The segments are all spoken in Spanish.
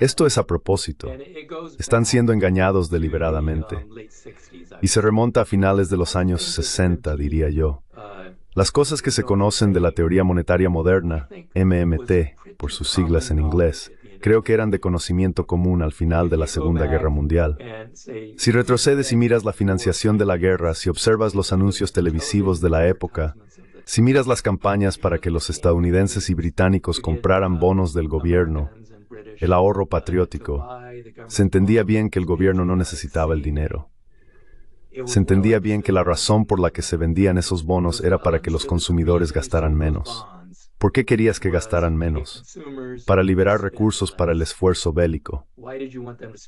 Esto es a propósito. Están siendo engañados deliberadamente. Um, y se remonta a finales de los años 60, diría yo. Uh, Las cosas que se conocen de la teoría monetaria moderna, MMT, por sus siglas en inglés, creo que eran de conocimiento común al final de la Segunda Guerra Mundial. Si retrocedes y miras la financiación de la guerra, si observas los anuncios televisivos de la época, si miras las campañas para que los estadounidenses y británicos compraran bonos del gobierno, el ahorro patriótico, se entendía bien que el gobierno no necesitaba el dinero. Se entendía bien que la razón por la que se vendían esos bonos era para que los consumidores gastaran menos. ¿Por qué querías que gastaran menos? Para liberar recursos para el esfuerzo bélico.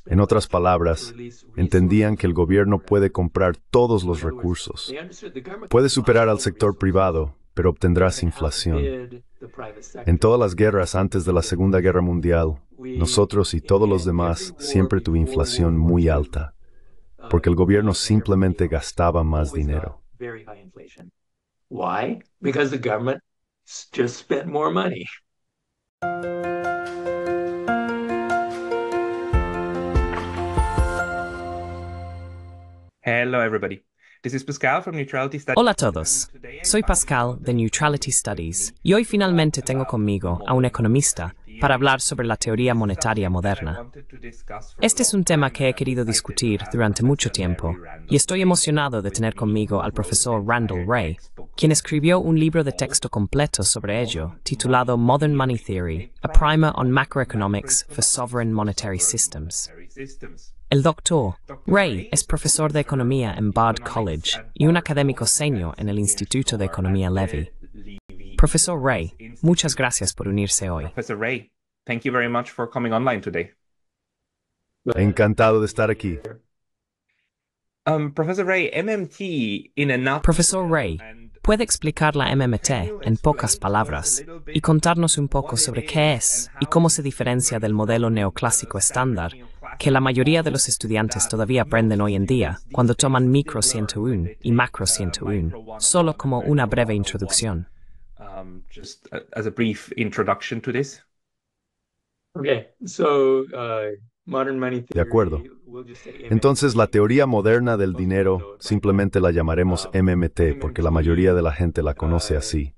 En otras palabras, entendían que el gobierno puede comprar todos los recursos. Puede superar al sector privado, pero obtendrás inflación. En todas las guerras antes de la Segunda Guerra Mundial, nosotros y todos los demás siempre tuvimos inflación muy alta, porque el gobierno simplemente gastaba más dinero. just spend more money. Hello, everybody. This is Pascal from Neutrality Studies. Hola a todos. Soy Pascal de Neutrality Studies y hoy finalmente tengo conmigo a un economista para hablar sobre la teoría monetaria moderna. Este es un tema que he querido discutir durante mucho tiempo y estoy emocionado de tener conmigo al profesor Randall Ray, quien escribió un libro de texto completo sobre ello, titulado Modern Money Theory, A Primer on Macroeconomics for Sovereign Monetary Systems. El doctor Ray es profesor de economía en Bard College y un académico senior en el Instituto de Economía Levy. Profesor Ray, muchas gracias por unirse hoy. Profesor Ray, thank you very much online today. Encantado de estar aquí. Um, Profesor Ray, Profesor Ray, ¿puede explicar la MMT en pocas palabras y contarnos un poco sobre qué es y cómo se diferencia del modelo neoclásico estándar que la mayoría de los estudiantes todavía aprenden hoy en día cuando toman Micro 101 y Macro 101, solo como una breve introducción? brief de acuerdo. Entonces la teoría moderna del dinero simplemente la llamaremos ah, MMT porque la mayoría de la gente la conoce ah, así.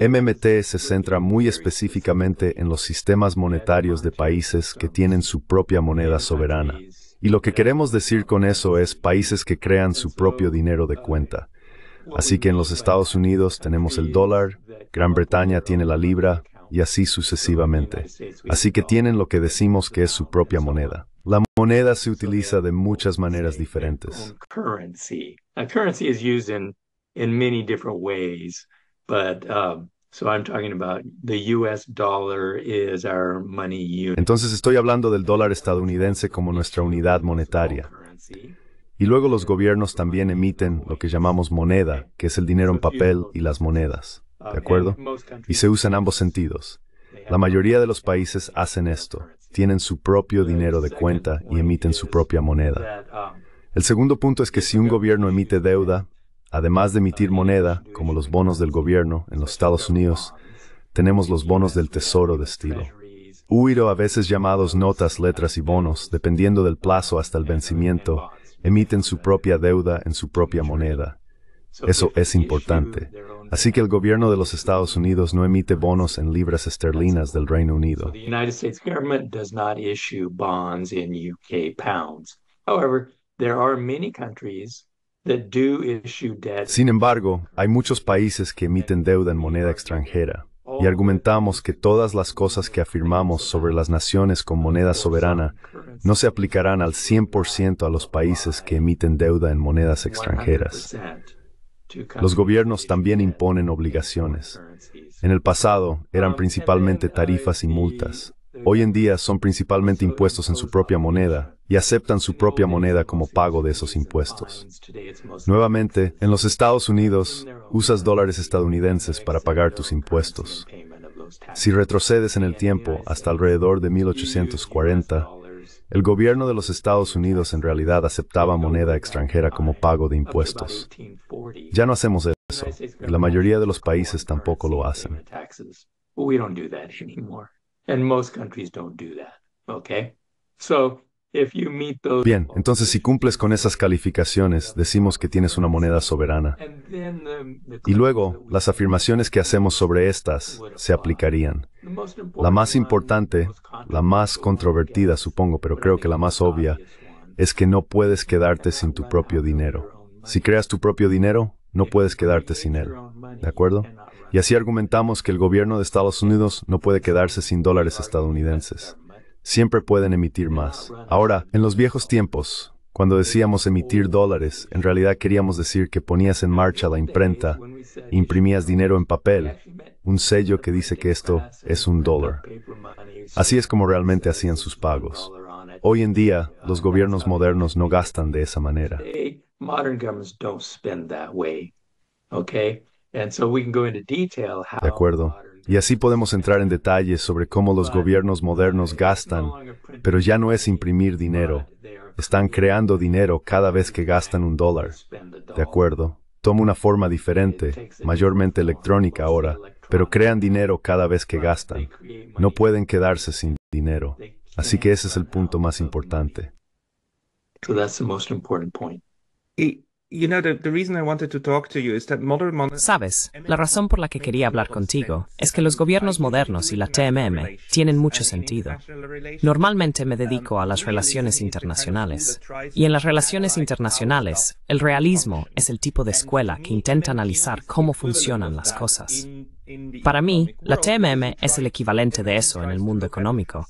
MMT se centra muy específicamente en los sistemas monetarios de países que tienen su propia moneda soberana. Y lo que queremos decir con eso es países que crean su propio dinero de ah, cuenta. Así que en los Estados Unidos tenemos el dólar, Gran Bretaña tiene la libra y así sucesivamente. Así que tienen lo que decimos que es su propia moneda. La moneda se utiliza de muchas maneras diferentes. Entonces estoy hablando del dólar estadounidense como nuestra unidad monetaria. Y luego los gobiernos también emiten lo que llamamos moneda, que es el dinero en papel y las monedas. ¿De acuerdo? Y se usa en ambos sentidos. La mayoría de los países hacen esto. Tienen su propio dinero de cuenta y emiten su propia moneda. El segundo punto es que si un gobierno emite deuda, además de emitir moneda, como los bonos del gobierno en los Estados Unidos, tenemos los bonos del tesoro de estilo. UIRO a veces llamados notas, letras y bonos, dependiendo del plazo hasta el vencimiento, emiten su propia deuda en su propia moneda. Eso es importante. Así que el gobierno de los Estados Unidos no emite bonos en libras esterlinas del Reino Unido. Sin embargo, hay muchos países que emiten deuda en moneda extranjera y argumentamos que todas las cosas que afirmamos sobre las naciones con moneda soberana no se aplicarán al 100% a los países que emiten deuda en monedas extranjeras. Los gobiernos también imponen obligaciones. En el pasado eran principalmente tarifas y multas hoy en día son principalmente impuestos en su propia moneda y aceptan su propia moneda como pago de esos impuestos. Nuevamente, en los Estados Unidos, usas dólares estadounidenses para pagar tus impuestos. Si retrocedes en el tiempo hasta alrededor de 1840, el gobierno de los Estados Unidos en realidad aceptaba moneda extranjera como pago de impuestos. Ya no hacemos eso, la mayoría de los países tampoco lo hacen. Bien, entonces si cumples con esas calificaciones, decimos que tienes una moneda soberana. Y luego, las afirmaciones que hacemos sobre estas se aplicarían. La más importante, la más controvertida supongo, pero creo que la más obvia, es que no puedes quedarte sin tu propio dinero. Si creas tu propio dinero, no puedes quedarte sin él. ¿De acuerdo? Y así argumentamos que el gobierno de Estados Unidos no puede quedarse sin dólares estadounidenses. Siempre pueden emitir más. Ahora, en los viejos tiempos, cuando decíamos emitir dólares, en realidad queríamos decir que ponías en marcha la imprenta, imprimías dinero en papel, un sello que dice que esto es un dólar. Así es como realmente hacían sus pagos. Hoy en día, los gobiernos modernos no gastan de esa manera. De acuerdo. Y así podemos entrar en detalles sobre cómo los gobiernos modernos gastan, pero ya no es imprimir dinero. Están creando dinero cada vez que gastan un dólar. De acuerdo. Toma una forma diferente, mayormente electrónica ahora, pero crean dinero cada vez que gastan. No pueden quedarse sin dinero. Así que ese es el punto más importante. Y Sabes, la razón por la que quería hablar contigo es que los gobiernos modernos y la TMM tienen mucho sentido. Normalmente me dedico a las relaciones internacionales. Y en las relaciones internacionales, el realismo es el tipo de escuela que intenta analizar cómo funcionan las cosas. Para mí, la TMM es el equivalente de eso en el mundo económico,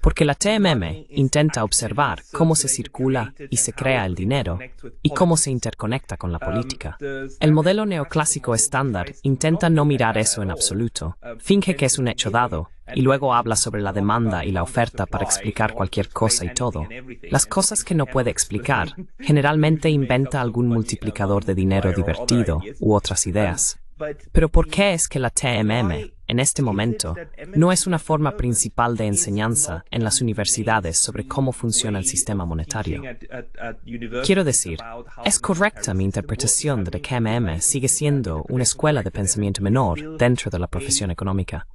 porque la TMM intenta observar cómo se circula y se crea el dinero y cómo se interconecta con la um, política. El modelo neoclásico estándar intenta no mirar eso en absoluto, um, finge que es un hecho dado y luego habla sobre la demanda y la oferta para explicar cualquier cosa y todo. Las cosas que no puede explicar, generalmente inventa algún multiplicador de dinero divertido u otras um, ideas. Pero ¿por qué es que la TMM, en este momento, no es una forma principal de enseñanza en las universidades sobre cómo funciona el sistema monetario? Quiero decir, es correcta mi interpretación de que TMM sigue siendo una escuela de pensamiento menor dentro de la profesión económica.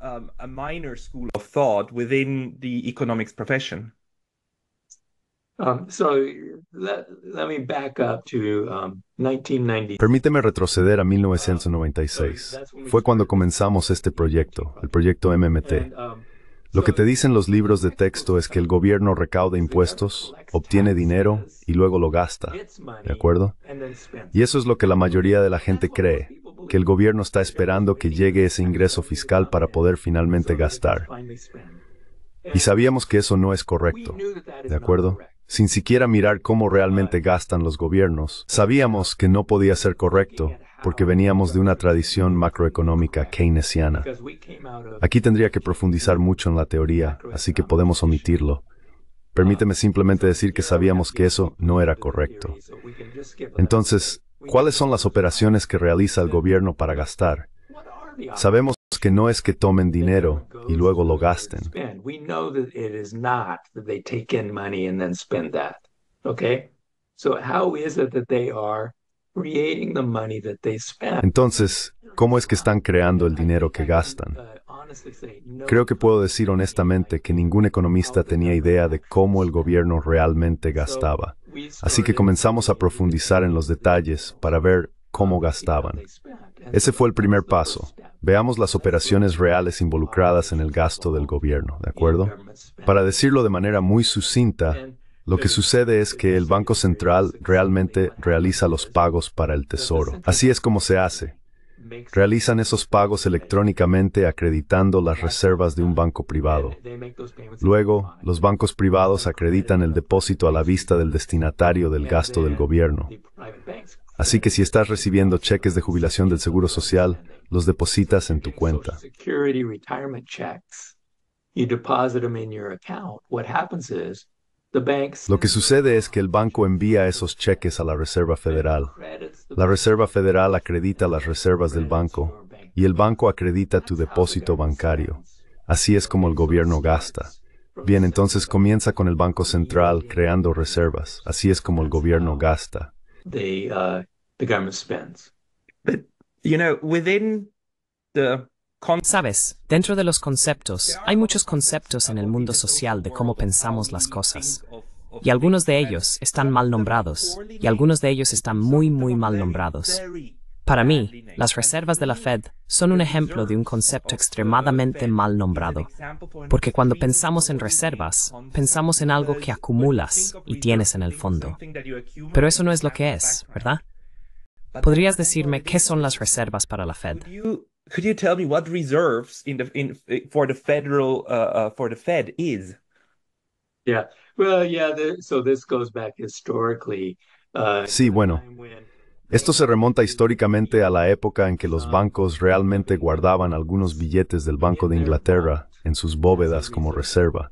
Um, um, Permíteme retroceder a 1996. Uh, Fue cuando comenzamos este proyecto, el proyecto MMT. Um, lo que te dicen los libros de texto es que el gobierno recauda impuestos, obtiene dinero y luego lo gasta, ¿de acuerdo? Y eso es lo que la mayoría de la gente cree, que el gobierno está esperando que llegue ese ingreso fiscal para poder finalmente gastar. Y sabíamos que eso no es correcto, ¿de acuerdo? sin siquiera mirar cómo realmente gastan los gobiernos. Sabíamos que no podía ser correcto, porque veníamos de una tradición macroeconómica keynesiana. Aquí tendría que profundizar mucho en la teoría, así que podemos omitirlo. Permíteme ah. simplemente decir que sabíamos que eso no era correcto. Entonces, ¿cuáles son las operaciones que realiza el gobierno para gastar? Sabemos que no es que tomen dinero y luego lo gasten. Entonces, ¿cómo es que están creando el dinero que gastan? Uh, Creo que puedo decir honestamente que ningún economista tenía idea de cómo el gobierno realmente gastaba. Así que comenzamos a profundizar en los detalles para ver cómo gastaban. Ese fue el primer paso. Veamos las operaciones reales involucradas en el gasto del gobierno, ¿de acuerdo? Para decirlo de manera muy sucinta, lo que sucede es que el Banco Central realmente realiza los pagos para el Tesoro. Así es como se hace. Realizan esos pagos electrónicamente acreditando las reservas de un banco privado. Luego, los bancos privados acreditan el depósito a la vista del destinatario del gasto del gobierno. Así que si estás recibiendo cheques de jubilación del Seguro Social, los depositas en tu cuenta. Lo que sucede es que el banco envía esos cheques a la Reserva Federal. La Reserva Federal acredita las reservas del banco y el banco acredita tu depósito bancario. Así es como el gobierno gasta. Bien, entonces comienza con el Banco Central creando reservas. Así es como el gobierno gasta. Sabes, dentro de los conceptos, hay muchos conceptos en el mundo social de cómo pensamos las cosas. Y algunos de ellos están mal nombrados, y algunos de ellos están muy, muy mal nombrados. Para mí, las reservas de la Fed son un ejemplo de un concepto extremadamente mal nombrado, porque cuando pensamos en reservas, pensamos en algo que acumulas y tienes en el fondo. Pero eso no es lo que es, ¿verdad? ¿Podrías decirme qué son las reservas para la Fed? sí, bueno. Esto se remonta históricamente a la época en que los ah. bancos realmente guardaban algunos billetes del Banco de Inglaterra en sus bóvedas como reserva.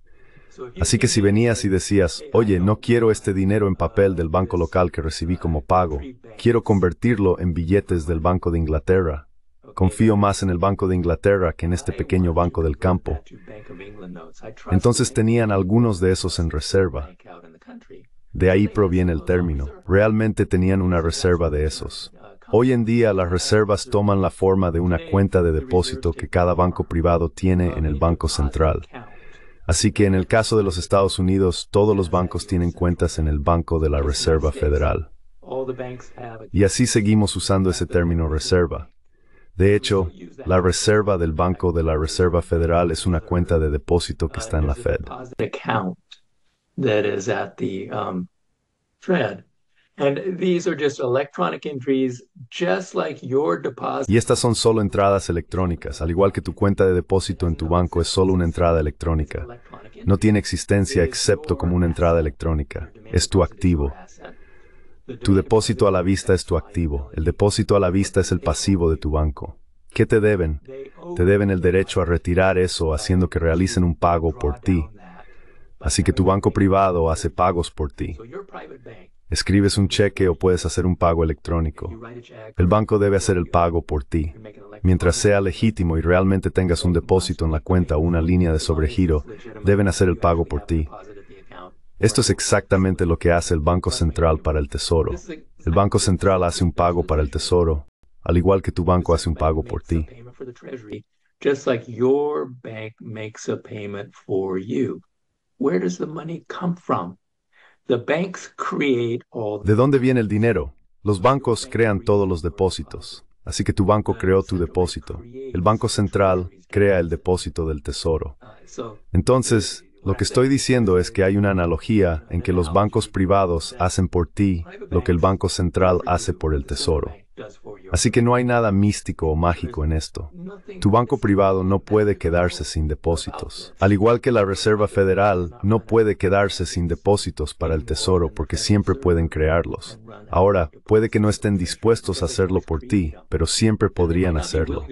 Así que si venías y decías, oye, no quiero este dinero en papel del banco local que recibí como pago, quiero convertirlo en billetes del Banco de Inglaterra. Confío más en el Banco de Inglaterra que en este pequeño banco del campo. Entonces tenían algunos de esos en reserva. De ahí proviene el término. Realmente tenían una reserva de esos. Hoy en día las reservas toman la forma de una cuenta de depósito que cada banco privado tiene en el Banco Central. Así que en el caso de los Estados Unidos, todos los bancos tienen cuentas en el Banco de la Reserva Federal. Y así seguimos usando ese término reserva. De hecho, la reserva del Banco de la Reserva Federal es una cuenta de depósito que está en la Fed that is at the Y estas son solo entradas electrónicas, al igual que tu cuenta de depósito en tu banco es solo una entrada electrónica. No tiene existencia excepto como una entrada electrónica. Es tu activo. Tu depósito a la vista es tu activo. El depósito a la vista es el pasivo de tu banco. ¿Qué te deben? Te deben el derecho a retirar eso haciendo que realicen un pago por ti Así que tu banco privado hace pagos por ti. Escribes un cheque o puedes hacer un pago electrónico. El banco debe hacer el pago por ti. Mientras sea legítimo y realmente tengas un depósito en la cuenta o una línea de sobregiro, deben hacer el pago por ti. Esto es exactamente lo que hace el Banco Central para el Tesoro. El Banco Central hace un pago para el Tesoro, al igual que tu banco hace un pago por ti the money ¿De dónde viene el dinero? Los bancos crean todos los depósitos. Así que tu banco creó tu depósito. El Banco Central crea el depósito del Tesoro. Entonces, lo que estoy diciendo es que hay una analogía en que los bancos privados hacen por ti lo que el Banco Central hace por el Tesoro. Así que no hay nada místico o mágico en esto. Tu banco privado no puede quedarse sin depósitos. Al igual que la Reserva Federal no puede quedarse sin depósitos para el Tesoro porque siempre pueden crearlos. Ahora, puede que no estén dispuestos a hacerlo por ti, pero siempre podrían hacerlo.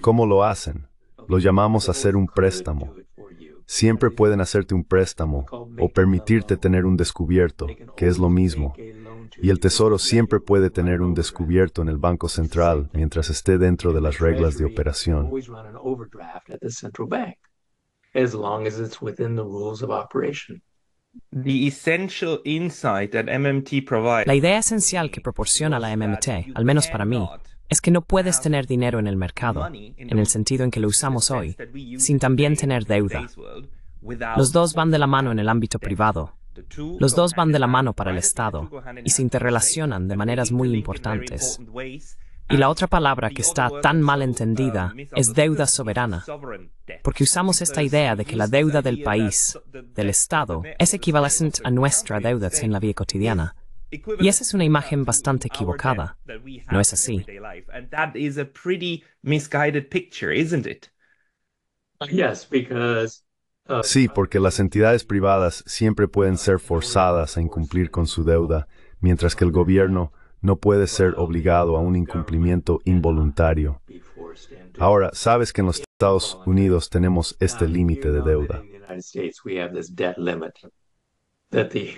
¿Cómo lo hacen? Lo llamamos hacer un préstamo. Siempre pueden hacerte un préstamo o permitirte tener un descubierto, que es lo mismo y el Tesoro siempre puede tener un descubierto en el Banco Central mientras esté dentro de las reglas de operación. La idea esencial que proporciona la MMT, al menos para mí, es que no puedes tener dinero en el mercado, en el sentido en que lo usamos hoy, sin también tener deuda. Los dos van de la mano en el ámbito privado, los dos van de la mano para el Estado y se interrelacionan de maneras muy importantes. Y la otra palabra que está tan mal uh, entendida es deuda soberana, porque usamos esta idea de que la deuda del país, del Estado, es equivalente a nuestra deuda en la vida cotidiana. Y esa es una imagen bastante equivocada. ¿No es así? Yes, because Ah. Sí, porque las entidades privadas siempre pueden ser forzadas a incumplir con su deuda, mientras que el gobierno no puede ser obligado a un incumplimiento involuntario. Ahora, sabes que en los Estados Unidos tenemos este límite de deuda. de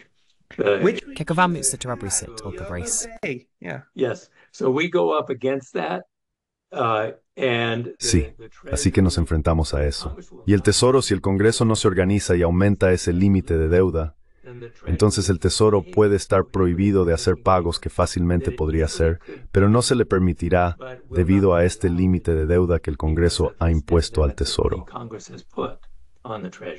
Sí. Uh, Sí, así que nos enfrentamos a eso. Y el Tesoro, si el Congreso no se organiza y aumenta ese límite de deuda, entonces el Tesoro puede estar prohibido de hacer pagos que fácilmente podría hacer, pero no se le permitirá debido a este límite de deuda que el Congreso ha impuesto al Tesoro.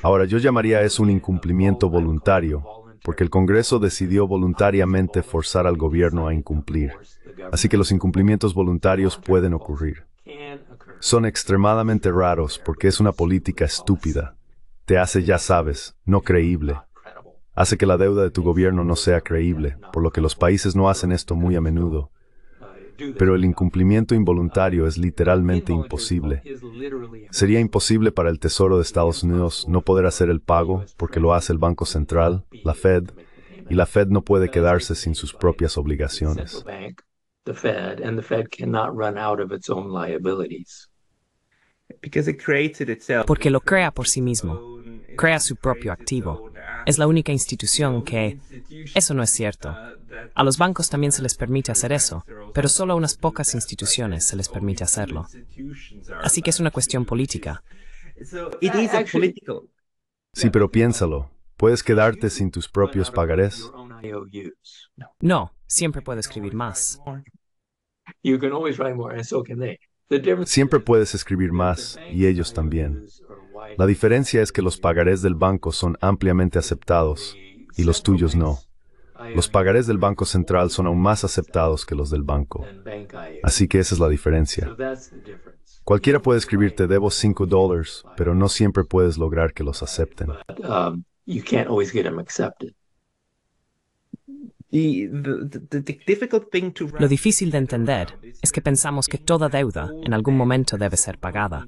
Ahora, yo llamaría eso un incumplimiento voluntario, porque el Congreso decidió voluntariamente forzar al gobierno a incumplir. Así que los incumplimientos voluntarios pueden ocurrir. Son extremadamente raros porque es una política estúpida. Te hace, ya sabes, no creíble. Hace que la deuda de tu gobierno no sea creíble, por lo que los países no hacen esto muy a menudo. Pero el incumplimiento involuntario es literalmente imposible. Sería imposible para el Tesoro de Estados Unidos no poder hacer el pago porque lo hace el Banco Central, la Fed, y la Fed no puede quedarse sin sus propias obligaciones. Porque lo crea por sí mismo, crea su propio activo. Es la única institución que... Eso no es cierto. A los bancos también se les permite hacer eso, pero solo a unas pocas instituciones se les permite hacerlo. Así que es una cuestión política. Sí, pero piénsalo. Puedes quedarte sin tus propios pagarés. No, Siempre puedes escribir más. Siempre puedes escribir más y ellos también. La diferencia es que los pagarés del banco son ampliamente aceptados y los tuyos no. Los pagarés del Banco Central son aún más aceptados que los del banco. Así que esa es la diferencia. Cualquiera puede escribirte debo 5 dólares, pero no siempre puedes lograr que los acepten. Um, lo difícil de entender es que pensamos que toda deuda en algún momento debe ser pagada.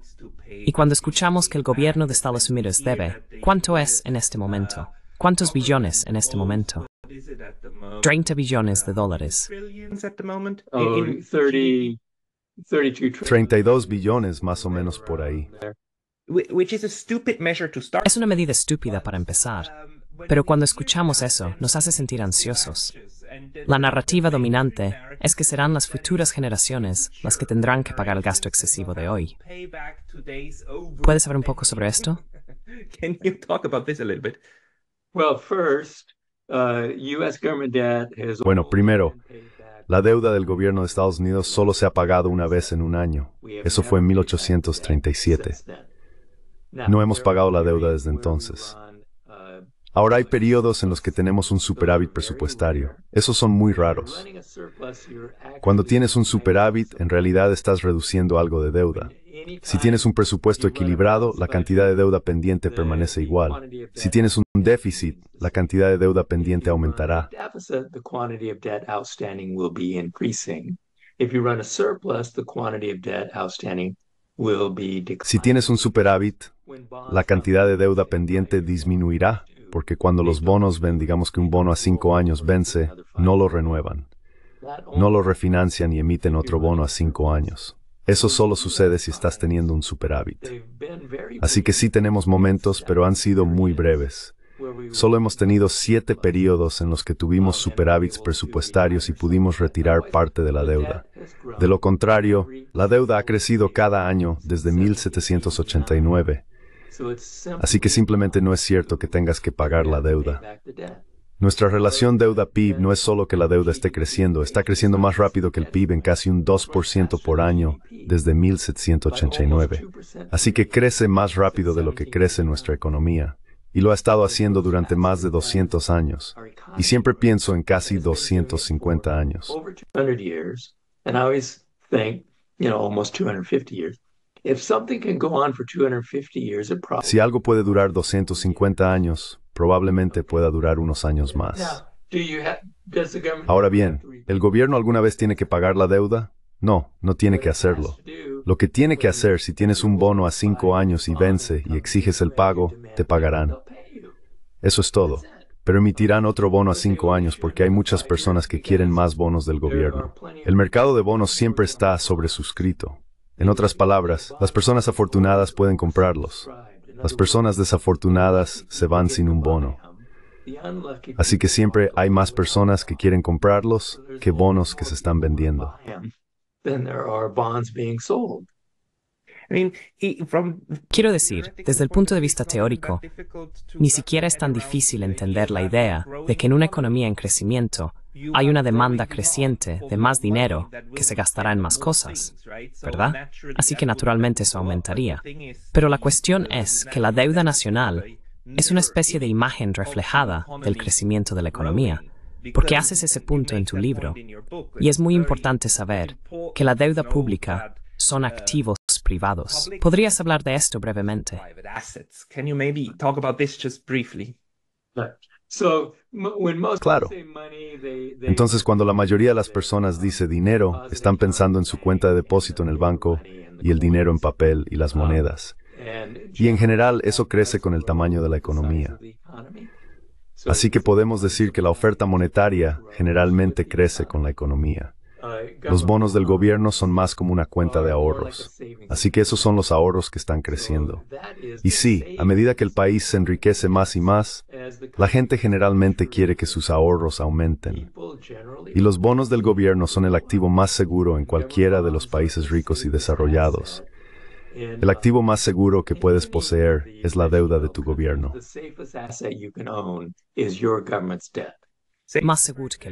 Y cuando escuchamos que el gobierno de Estados Unidos debe, ¿cuánto es en este momento? ¿Cuántos billones en este momento? 30 billones de dólares. 32 billones más o menos por ahí. Es una medida estúpida para empezar. Um, pero cuando escuchamos eso, nos hace sentir ansiosos. La narrativa dominante es que serán las futuras generaciones las que tendrán que pagar el gasto excesivo de hoy. ¿Puedes saber un poco sobre esto? Uh, bueno, primero, la deuda del gobierno de Estados Unidos solo se ha pagado una vez en un año. Eso fue en 1837. No hemos pagado la deuda desde entonces. Ahora hay periodos en los que tenemos un superávit presupuestario. Esos son muy raros. Cuando tienes un superávit, en realidad estás reduciendo algo de deuda. Si tienes un presupuesto equilibrado, la cantidad de deuda pendiente permanece igual. Si tienes un déficit, la cantidad de deuda pendiente aumentará. Si tienes un superávit, la cantidad de deuda pendiente disminuirá porque cuando los bonos ven, digamos que un bono a cinco años vence, no lo renuevan. No lo refinancian y emiten otro bono a cinco años. Eso solo sucede si estás teniendo un superávit. Así que sí tenemos momentos, pero han sido muy breves. Solo hemos tenido siete periodos en los que tuvimos superávits presupuestarios y pudimos retirar parte de la deuda. De lo contrario, la deuda ha crecido cada año desde 1789 Así que simplemente no es cierto que tengas que pagar la deuda. Nuestra relación deuda-PIB no es solo que la deuda esté creciendo, está creciendo más rápido que el PIB en casi un 2% por año desde 1789. Así que crece más rápido de lo que crece nuestra economía. Y lo ha estado haciendo durante más de 200 años. Y siempre pienso en casi 250 años. Si algo puede durar 250 años, probablemente pueda durar unos años más. Ahora bien, ¿el gobierno alguna vez tiene que pagar la deuda? No, no tiene que hacerlo. Lo que tiene que hacer si tienes un bono a cinco años y vence y exiges el pago, te pagarán. Eso es todo. Pero emitirán otro bono a cinco años porque hay muchas personas que quieren más bonos del gobierno. El mercado de bonos siempre está sobresuscrito. En otras palabras, las personas afortunadas pueden comprarlos. Las personas desafortunadas se van sin un bono. Así que siempre hay más personas que quieren comprarlos que bonos que se están vendiendo. Quiero decir, desde el punto de vista teórico, ni siquiera es tan difícil entender la idea de que en una economía en crecimiento, hay una demanda creciente de más dinero que se gastará en más cosas, ¿verdad? Así que naturalmente eso aumentaría. Pero la cuestión es que la deuda nacional es una especie de imagen reflejada del crecimiento de la economía, porque haces ese punto en tu libro. Y es muy importante saber que la deuda pública son activos privados. ¿Podrías hablar de esto brevemente? Claro. Entonces, cuando la mayoría de las personas dice dinero, están pensando en su cuenta de depósito en el banco y el dinero en papel y las um, monedas. Y en general, eso crece con el tamaño de la economía. Así que podemos decir que la oferta monetaria generalmente crece con la economía. Los bonos del gobierno son más como una cuenta de ahorros. Así que esos son los ahorros que están creciendo. Y sí, a medida que el país se enriquece más y más, la gente generalmente quiere que sus ahorros aumenten. Y los bonos del gobierno son el activo más seguro en cualquiera de los países ricos y desarrollados. El activo más seguro que puedes poseer es la deuda de tu gobierno. Más seguro que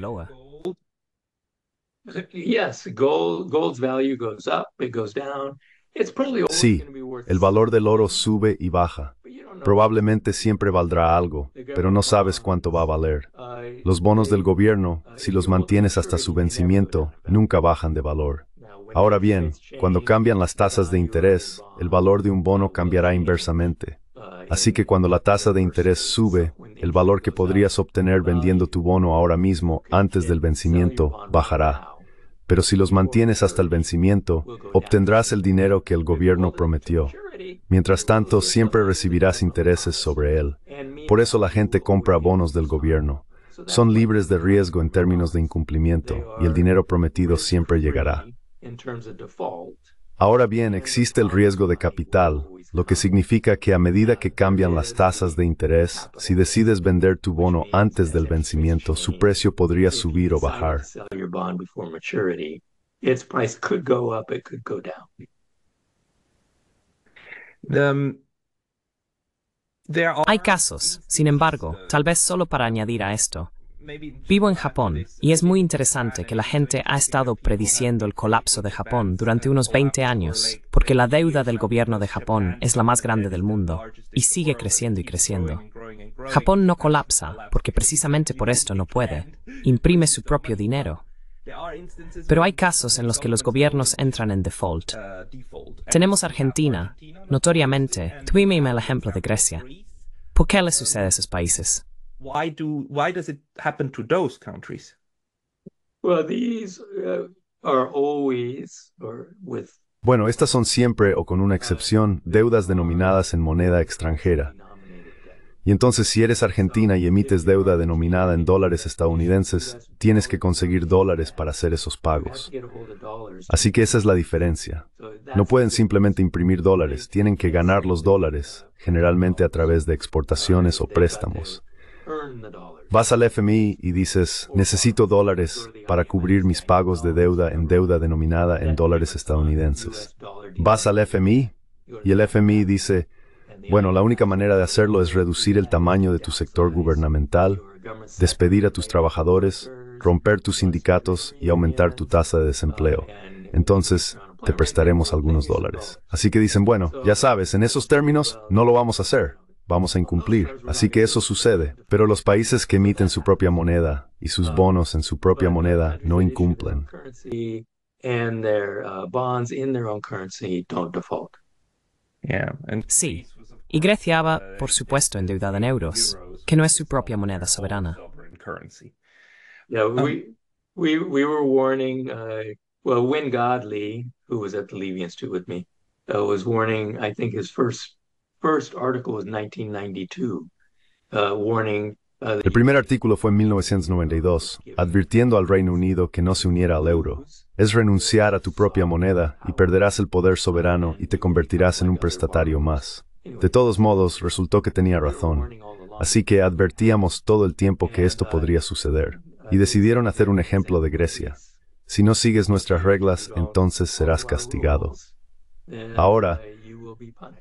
Sí, el valor del oro sube y baja. Probablemente siempre valdrá algo, pero no sabes cuánto va a valer. Los bonos del gobierno, si los mantienes hasta su vencimiento, nunca bajan de valor. Ahora bien, cuando cambian las tasas de interés, el valor de un bono cambiará inversamente. Así que cuando la tasa de interés sube, el valor que podrías obtener vendiendo tu bono ahora mismo antes del vencimiento bajará. Pero si los mantienes hasta el vencimiento, obtendrás el dinero que el gobierno prometió. Mientras tanto, siempre recibirás intereses sobre él. Por eso la gente compra bonos del gobierno. Son libres de riesgo en términos de incumplimiento y el dinero prometido siempre llegará. Ahora bien, existe el riesgo de capital, lo que significa que a medida que cambian las tasas de interés, si decides vender tu bono antes del vencimiento, su precio podría subir o bajar. Hay casos, sin embargo, tal vez solo para añadir a esto, Vivo en Japón y es muy interesante que la gente ha estado prediciendo el colapso de Japón durante unos 20 años, porque la deuda del gobierno de Japón es la más grande del mundo y sigue creciendo y creciendo. Japón no colapsa porque precisamente por esto no puede. Imprime su propio dinero pero hay casos en los que los gobiernos entran en default. Tenemos Argentina, notoriamente, tú el ejemplo de Grecia. ¿Por qué le sucede a esos países? why it happen to uh, Bueno, estas son siempre, o con una excepción, deudas denominadas en moneda extranjera. Y entonces si eres argentina y emites deuda denominada en dólares estadounidenses, tienes que conseguir dólares para hacer esos pagos. Así que esa es la diferencia. No pueden simplemente imprimir dólares, tienen que ganar los dólares, generalmente a través de exportaciones o préstamos. Vas al FMI y dices, necesito dólares para cubrir mis pagos de deuda en deuda denominada en dólares estadounidenses. Vas al FMI y el FMI dice, bueno, la única manera de hacerlo es reducir el tamaño de tu sector gubernamental, despedir a tus trabajadores, romper tus sindicatos y aumentar tu tasa de desempleo. Entonces, te prestaremos algunos dólares. Así que dicen, bueno, ya sabes, en esos términos no lo vamos a hacer vamos a incumplir. Así que eso sucede. Pero los países que emiten su propia moneda y sus ah. bonos en su propia moneda no incumplen. Uh, sí. Y Grecia va, por supuesto, endeudada en euros, que no es su propia moneda soberana. Ah. Uh, Win Godley, who was at the Levy Institute with me, uh, was warning, I think, his first Uh, uh, el primer artículo fue en 1992, advirtiendo al Reino Unido que no se uniera al euro. Es renunciar a tu propia moneda y perderás el poder soberano y te convertirás en un prestatario más. De todos modos, resultó que tenía razón. Así que advertíamos todo el tiempo que esto podría suceder. Y decidieron hacer un ejemplo de Grecia. Si no sigues nuestras reglas, entonces serás castigado. Ahora,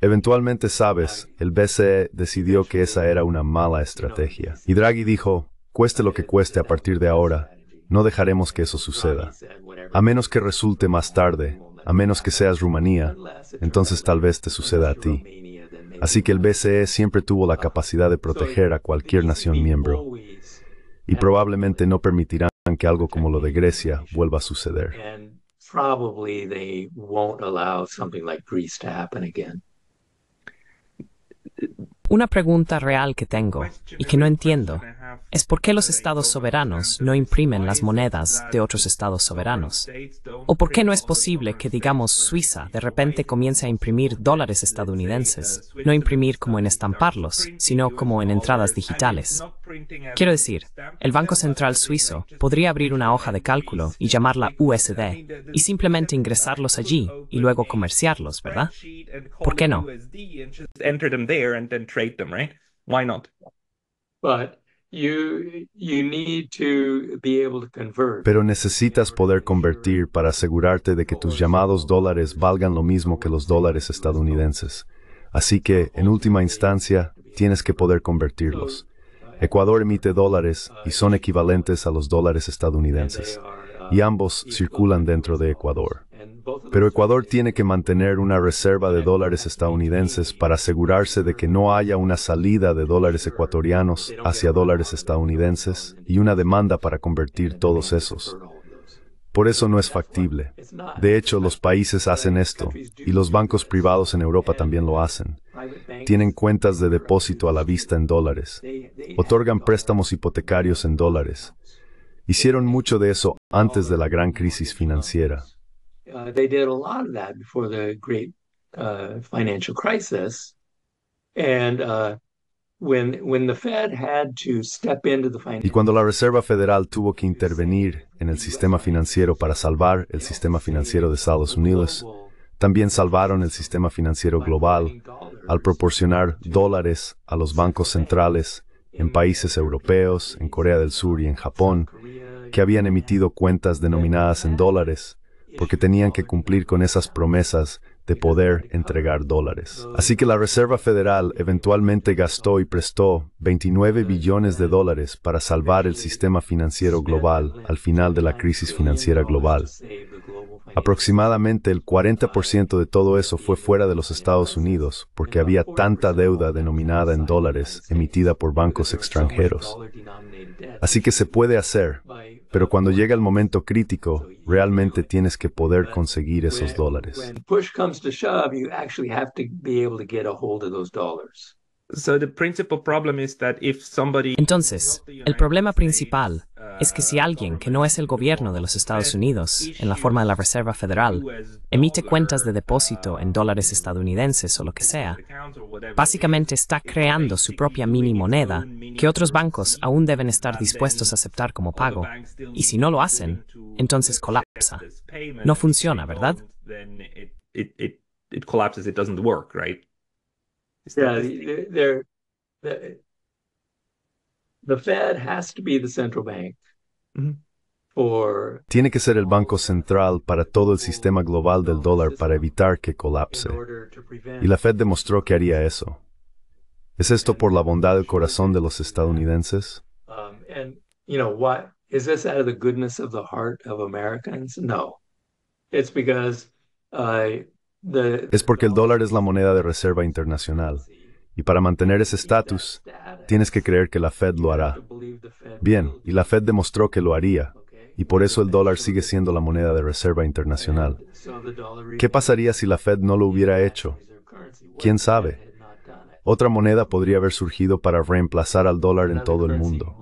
Eventualmente, sabes, el BCE decidió que esa era una mala estrategia. Y Draghi dijo, cueste lo que cueste a partir de ahora, no dejaremos que eso suceda. A menos que resulte más tarde, a menos que seas Rumanía, entonces tal vez te suceda a ti. Así que el BCE siempre tuvo la capacidad de proteger a cualquier nación miembro. Y probablemente no permitirán que algo como lo de Grecia vuelva a suceder probably they won't allow something like Greece to happen again. Una pregunta real que tengo y que no entiendo es por qué los estados soberanos no imprimen las monedas de otros estados soberanos. O por qué no es posible que, digamos, Suiza de repente comience a imprimir dólares estadounidenses, no imprimir como en estamparlos, sino como en entradas digitales. Quiero decir, el Banco Central Suizo podría abrir una hoja de cálculo y llamarla USD y simplemente ingresarlos allí y luego comerciarlos, ¿verdad? ¿Por qué no? Pero necesitas poder convertir para asegurarte de que tus llamados dólares valgan lo mismo que los dólares estadounidenses. Así que, en última instancia, tienes que poder convertirlos. Ecuador emite dólares y son equivalentes a los dólares estadounidenses, y ambos circulan dentro de Ecuador. Pero Ecuador tiene que mantener una reserva de dólares estadounidenses para asegurarse de que no haya una salida de dólares ecuatorianos hacia dólares estadounidenses y una demanda para convertir todos esos. Por eso no es factible. De hecho, los países hacen esto, y los bancos privados en Europa también lo hacen. Tienen cuentas de depósito a la vista en dólares. Otorgan préstamos hipotecarios en dólares. Hicieron mucho de eso antes de la gran crisis financiera. Y cuando la Reserva Federal tuvo que intervenir en el sistema financiero para salvar el sistema financiero de Estados Unidos, también salvaron el sistema financiero global al proporcionar dólares a los bancos centrales en países europeos, en Corea del Sur y en Japón, que habían emitido cuentas denominadas en dólares, porque tenían que cumplir con esas promesas de poder entregar dólares. Así que la Reserva Federal eventualmente gastó y prestó 29 billones de dólares para salvar el sistema financiero global al final de la crisis financiera global. Aproximadamente el 40% de todo eso fue fuera de los Estados Unidos porque había tanta deuda denominada en dólares emitida por bancos extranjeros. Así que se puede hacer, pero cuando llega el momento crítico, realmente tienes que poder conseguir esos dólares. Entonces, el problema principal uh, es que si alguien que no es el gobierno de los Estados Unidos, en la forma de la Reserva Federal, emite cuentas de depósito en dólares estadounidenses o lo que sea, básicamente está creando su propia mini moneda que otros bancos aún deben estar dispuestos a aceptar como pago. Y si no lo hacen, entonces colapsa. No funciona, ¿verdad? Fed Tiene que ser el banco central para todo el sistema global del dólar para evitar que colapse. Y la Fed demostró que haría eso. ¿Es esto por la bondad del corazón de los estadounidenses? No. Es porque... Es porque el dólar es la moneda de reserva internacional. Y para mantener ese estatus, tienes que creer que la Fed lo hará. Bien, y la Fed demostró que lo haría, y por eso el dólar sigue siendo la moneda de reserva internacional. ¿Qué pasaría si la Fed no lo hubiera hecho? ¿Quién sabe? Otra moneda podría haber surgido para reemplazar al dólar en todo el mundo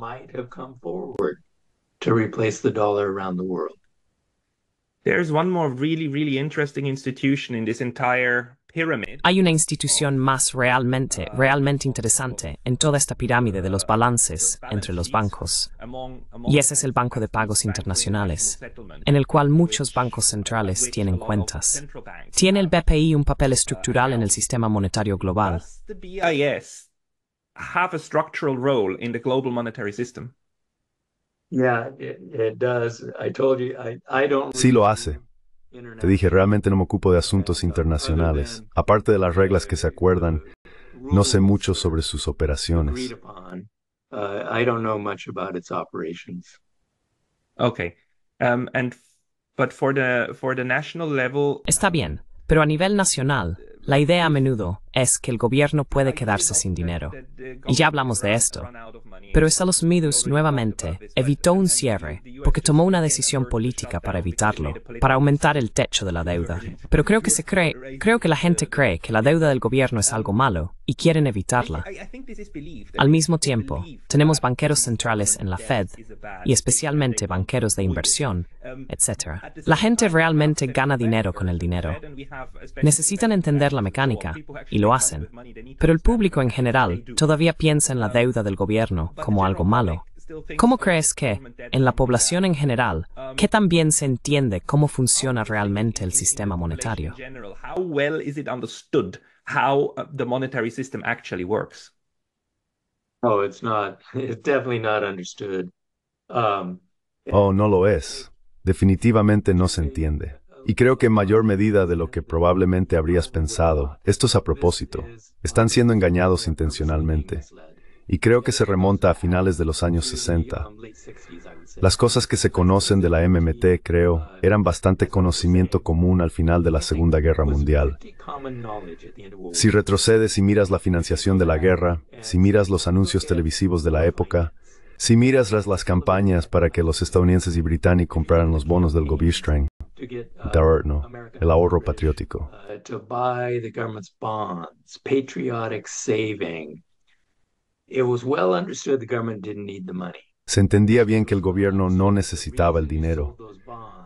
hay una institución más realmente, uh, realmente interesante en toda esta pirámide de los balances entre los bancos. Y ese es el Banco de Pagos Internacionales, en el cual muchos bancos centrales tienen cuentas. ¿Tiene el BPI un papel uh, estructural en el sistema monetario global? Sí lo hace. Te dije, realmente no me ocupo de asuntos internacionales. Aparte de las reglas que se acuerdan, no sé mucho sobre sus operaciones. Está bien, pero a nivel nacional, la idea a menudo es que el gobierno puede quedarse sin dinero. Y ya hablamos de esto. Pero Estados Unidos nuevamente evitó un cierre porque tomó una decisión política para evitarlo, para aumentar el techo de la deuda. Pero creo que se cree, creo que la gente cree que la deuda del gobierno es algo malo y quieren evitarla. Al mismo tiempo, tenemos banqueros centrales en la Fed y especialmente banqueros de inversión, etc. La gente realmente gana dinero con el dinero. Necesitan entender la mecánica lo hacen. Pero el público en general todavía piensa en la deuda del gobierno como algo malo. ¿Cómo crees que, en la población en general, qué tan bien se entiende cómo funciona realmente el sistema monetario? oh, no lo es. Definitivamente no se entiende. Y creo que en mayor medida de lo que probablemente habrías pensado, esto es a propósito, están siendo engañados intencionalmente. Y creo que se remonta a finales de los años 60. Las cosas que se conocen de la MMT, creo, eran bastante conocimiento común al final de la Segunda Guerra Mundial. Si retrocedes y miras la financiación de la guerra, si miras los anuncios televisivos de la época, si miras las, las campañas para que los estadounidenses y británicos compraran los bonos del gobierno, uh, el ahorro patriótico. Se entendía bien que el gobierno no necesitaba el dinero.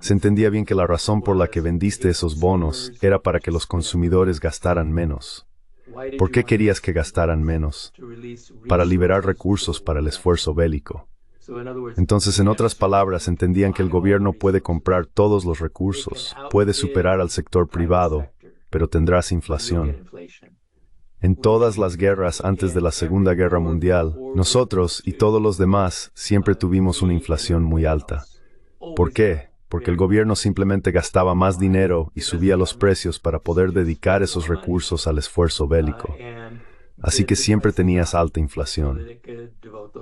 Se entendía bien que la razón por la que vendiste esos bonos era para que los consumidores gastaran menos. ¿Por qué querías que gastaran menos? Para liberar recursos para el esfuerzo bélico. Entonces, en otras palabras, entendían que el gobierno puede comprar todos los recursos, puede superar al sector privado, pero tendrás inflación. En todas las guerras antes de la Segunda Guerra Mundial, nosotros y todos los demás siempre tuvimos una inflación muy alta. ¿Por qué? porque el gobierno simplemente gastaba más dinero y subía los precios para poder dedicar esos recursos al esfuerzo bélico. Así que siempre tenías alta inflación.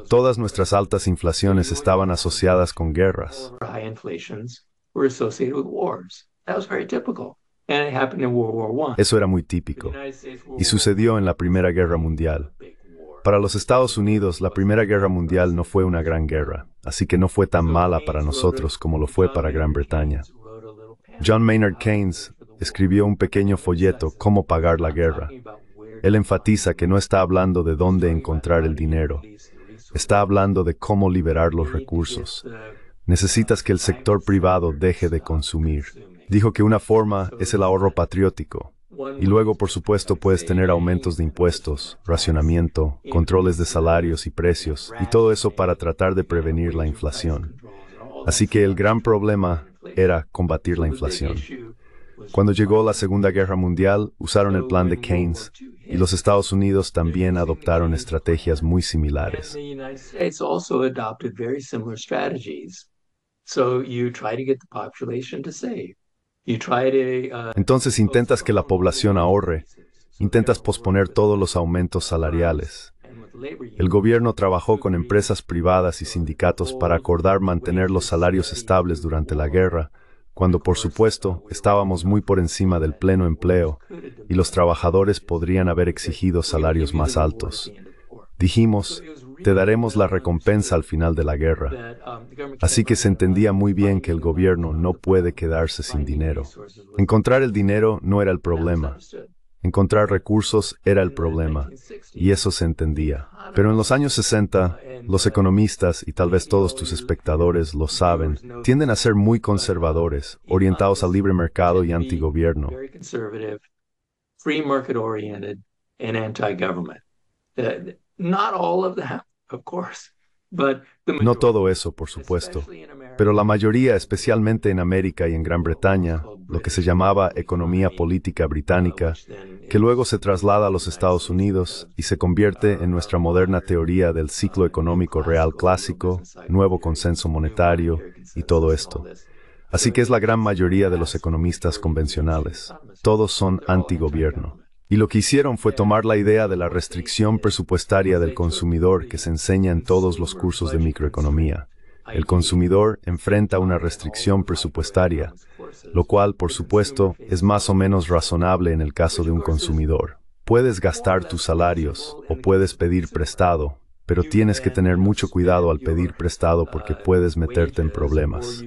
Todas nuestras altas inflaciones estaban asociadas con guerras. Eso era muy típico y sucedió en la Primera Guerra Mundial. Para los Estados Unidos, la Primera Guerra Mundial no fue una gran guerra, así que no fue tan mala para nosotros como lo fue para Gran Bretaña. John Maynard Keynes escribió un pequeño folleto, Cómo pagar la guerra. Él enfatiza que no está hablando de dónde encontrar el dinero, está hablando de cómo liberar los recursos. Uh, Necesitas que el sector privado deje de consumir. Dijo que una forma es el ahorro patriótico, y luego, por supuesto, puedes tener aumentos de impuestos, racionamiento, controles de salarios y precios, y todo eso para tratar de prevenir la inflación. Así que el gran problema era combatir la inflación. Cuando llegó la Segunda Guerra Mundial, usaron el plan de Keynes y los Estados Unidos también adoptaron estrategias muy similares. So you try to get the population to save. Uh, Entonces intentas que la población ahorre, intentas posponer todos los aumentos salariales. El gobierno trabajó con empresas privadas y sindicatos para acordar mantener los salarios estables durante la guerra, cuando por supuesto estábamos muy por encima del pleno empleo y los trabajadores podrían haber exigido salarios más altos. Dijimos, te daremos la recompensa al final de la guerra. Así que se entendía muy bien que el gobierno no puede quedarse sin dinero. Encontrar el dinero no era el problema. Encontrar recursos era el problema, y eso se entendía. Pero en los años 60, los economistas, y tal vez todos tus espectadores lo saben, tienden a ser muy conservadores, orientados al libre mercado y antigobierno. No todo eso, por supuesto, pero la mayoría, especialmente en América y en Gran Bretaña, lo que se llamaba economía uh, política británica, que luego se traslada a los Estados Unidos y se convierte uh, en nuestra moderna teoría del uh, ciclo económico real clásico, nuevo consenso monetario y todo esto. Así que es la gran mayoría de los economistas convencionales. Todos son antigobierno. Y lo que hicieron fue tomar la idea de la restricción presupuestaria del consumidor que se enseña en todos los cursos de microeconomía. El consumidor enfrenta una restricción presupuestaria, lo cual, por supuesto, es más o menos razonable en el caso de un consumidor. Puedes gastar tus salarios o puedes pedir prestado pero tienes que tener mucho cuidado al pedir prestado porque puedes meterte en problemas.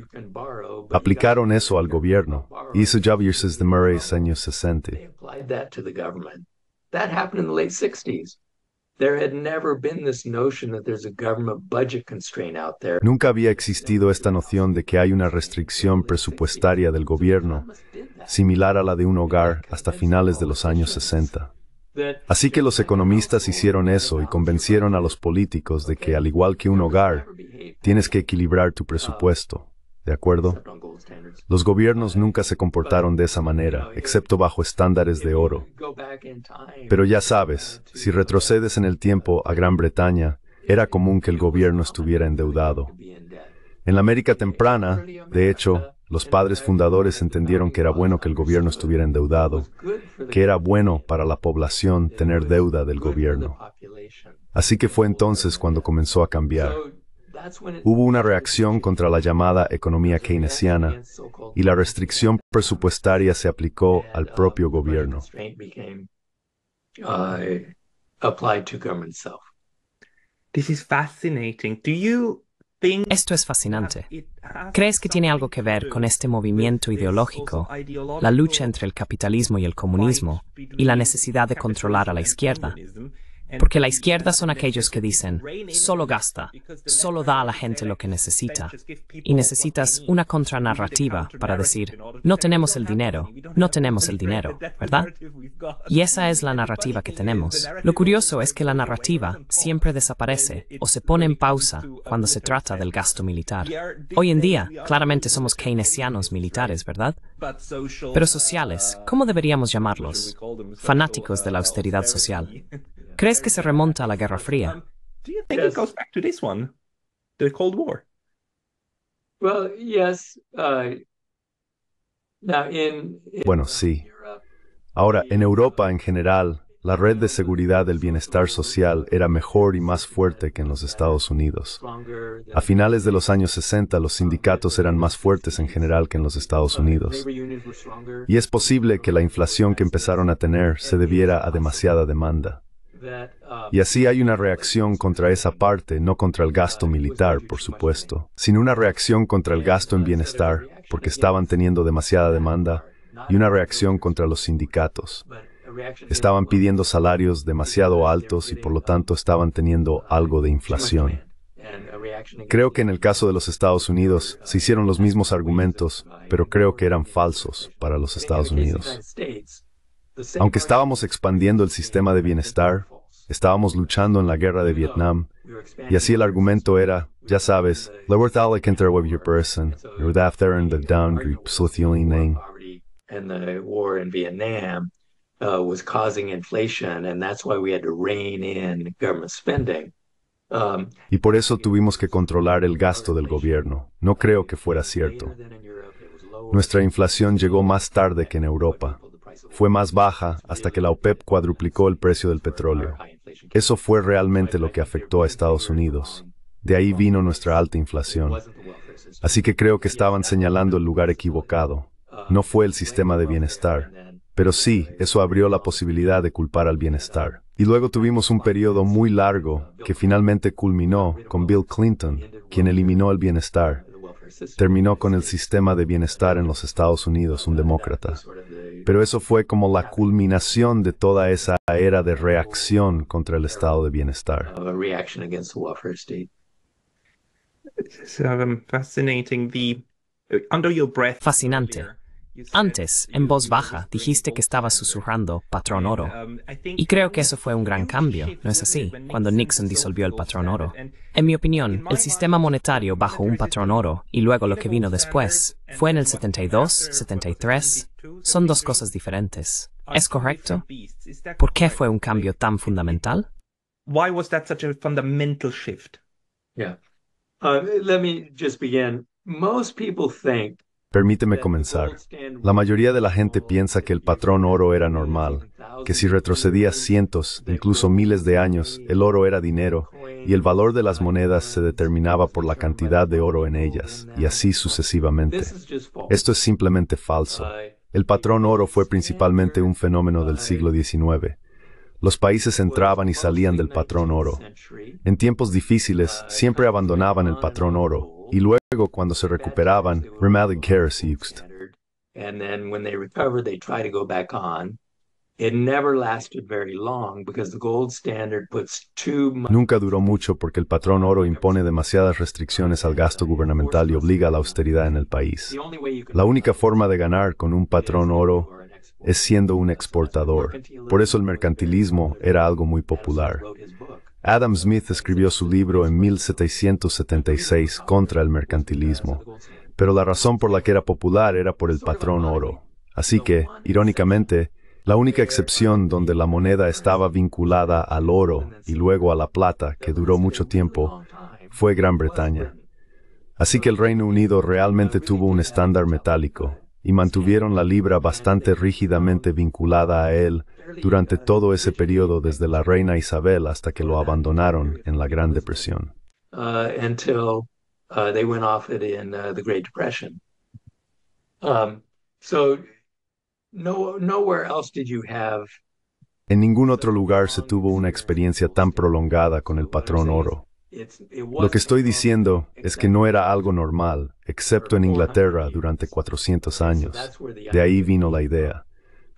Aplicaron eso al gobierno. Hizo Javier de Murray años los That 60 Nunca había existido esta noción de que hay una restricción presupuestaria del gobierno, similar a la de un hogar hasta finales de los años 60. Así que los economistas hicieron eso y convencieron a los políticos de que, al igual que un hogar, tienes que equilibrar tu presupuesto. ¿De acuerdo? Los gobiernos nunca se comportaron de esa manera, excepto bajo estándares de oro. Pero ya sabes, si retrocedes en el tiempo a Gran Bretaña, era común que el gobierno estuviera endeudado. En la América temprana, de hecho, los padres fundadores entendieron que era bueno que el gobierno estuviera endeudado, que era bueno para la población tener deuda del gobierno. Así que fue entonces cuando comenzó a cambiar. Hubo una reacción contra la llamada economía keynesiana y la restricción presupuestaria se aplicó al propio gobierno. This is fascinating. Do you esto es fascinante. ¿Crees que tiene algo que ver con este movimiento ideológico, la lucha entre el capitalismo y el comunismo, y la necesidad de controlar a la izquierda? Porque la izquierda son aquellos que dicen, solo gasta, solo da a la gente lo que necesita. Y necesitas una contranarrativa para decir, no tenemos el dinero, no tenemos el dinero, ¿verdad? Y esa es la narrativa que tenemos. Lo curioso es que la narrativa siempre desaparece o se pone en pausa cuando se trata del gasto militar. Hoy en día, claramente somos keynesianos militares, ¿verdad? Pero sociales, ¿cómo deberíamos llamarlos? Fanáticos de la austeridad social. ¿Crees que se remonta a la Guerra Fría? Bueno, sí. Ahora, en Europa en general, la red de seguridad del bienestar social era mejor y más fuerte que en los Estados Unidos. A finales de los años 60 los sindicatos eran más fuertes en general que en los Estados Unidos. Y es posible que la inflación que empezaron a tener se debiera a demasiada demanda. Uh, y así hay una reacción contra esa parte, no contra el gasto militar, por supuesto, sino una reacción contra el gasto en bienestar, porque estaban teniendo demasiada demanda, y una reacción contra los sindicatos. Estaban pidiendo salarios demasiado altos y por lo tanto estaban teniendo algo de inflación. Creo que en el caso de los Estados Unidos se hicieron los mismos argumentos, pero creo que eran falsos para los Estados Unidos. Aunque estábamos expandiendo el sistema de bienestar, Estábamos luchando en la guerra de Vietnam y así el argumento era, ya sabes, le wordt eigenlijk in person, you're that there And the war in Vietnam uh, was causing inflation, and that's why we had to rein in government spending. Um, y por eso tuvimos que controlar el gasto del gobierno. No creo que fuera cierto. Nuestra inflación llegó más tarde que en Europa fue más baja hasta que la OPEP cuadruplicó el precio del petróleo. Eso fue realmente lo que afectó a Estados Unidos. De ahí vino nuestra alta inflación. Así que creo que estaban señalando el lugar equivocado. No fue el sistema de bienestar. Pero sí, eso abrió la posibilidad de culpar al bienestar. Y luego tuvimos un periodo muy largo que finalmente culminó con Bill Clinton, quien eliminó el bienestar terminó con el sistema de bienestar en los Estados Unidos, un demócrata. Pero eso fue como la culminación de toda esa era de reacción contra el estado de bienestar. Um, uh, Fascinante antes, en voz baja, dijiste que estabas susurrando patrón oro. Y creo que eso fue un gran cambio, ¿no es así? Cuando Nixon disolvió el patrón oro. En mi opinión, el sistema monetario bajo un patrón oro y luego lo que vino después fue en el 72, 73. Son dos cosas diferentes. ¿Es correcto? ¿Por qué fue un cambio tan fundamental? fundamental Yeah. Uh, let me just begin. Most people think Permíteme comenzar. La mayoría de la gente piensa que el patrón oro era normal, que si retrocedía cientos, incluso miles de años, el oro era dinero y el valor de las monedas se determinaba por la cantidad de oro en ellas, y así sucesivamente. Esto es simplemente falso. El patrón oro fue principalmente un fenómeno del siglo XIX. Los países entraban y salían del patrón oro. En tiempos difíciles siempre abandonaban el patrón oro, y luego cuando se recuperaban, Nunca duró mucho porque el patrón oro impone demasiadas restricciones al gasto gubernamental y obliga a la austeridad en el país. La única forma de ganar con un patrón oro es siendo un exportador. Por eso el mercantilismo era algo muy popular. Adam Smith escribió su libro en 1776 contra el mercantilismo, pero la razón por la que era popular era por el patrón oro. Así que, irónicamente, la única excepción donde la moneda estaba vinculada al oro y luego a la plata, que duró mucho tiempo, fue Gran Bretaña. Así que el Reino Unido realmente tuvo un estándar metálico, y mantuvieron la libra bastante rígidamente vinculada a él durante todo ese periodo desde la reina Isabel hasta que lo abandonaron en la Gran Depresión. En ningún otro lugar se tuvo una experiencia tan prolongada con el patrón oro. Lo que estoy diciendo es que no era algo normal, excepto en Inglaterra durante 400 años. De ahí vino la idea.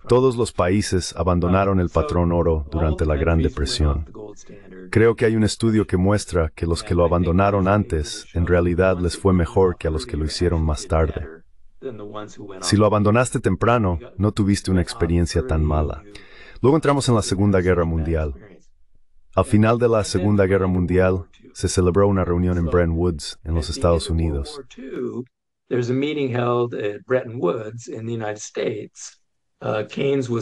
Todos los países abandonaron el patrón oro durante la Gran Depresión. Creo que hay un estudio que muestra que los que lo abandonaron antes en realidad les fue mejor que a los que lo hicieron más tarde. Si lo abandonaste temprano, no tuviste una experiencia tan mala. Luego entramos en la Segunda Guerra Mundial. Al final de la Segunda Guerra Mundial, se celebró una reunión en Bretton Woods, en los Estados Unidos. Keynes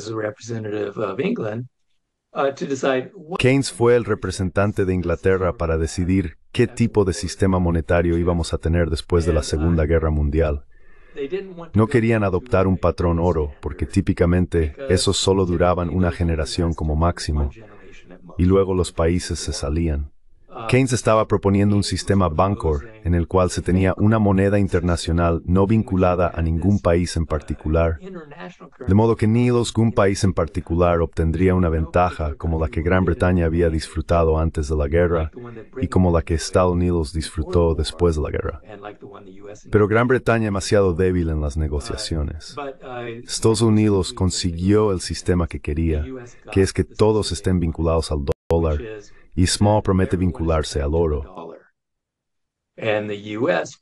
Keynes fue el representante de Inglaterra para decidir qué tipo de sistema monetario íbamos a tener después de la Segunda Guerra Mundial. No querían adoptar un patrón oro, porque típicamente esos solo duraban una generación como máximo, y luego los países se salían. Keynes estaba proponiendo un sistema Bancor en el cual se tenía una moneda internacional no vinculada a ningún país en particular, de modo que ni algún país en particular obtendría una ventaja como la que Gran Bretaña había disfrutado antes de la guerra y como la que Estados Unidos disfrutó después de la guerra. Pero Gran Bretaña demasiado débil en las negociaciones. Estados Unidos consiguió el sistema que quería, que es que todos estén vinculados al dólar y Small promete vincularse al oro. US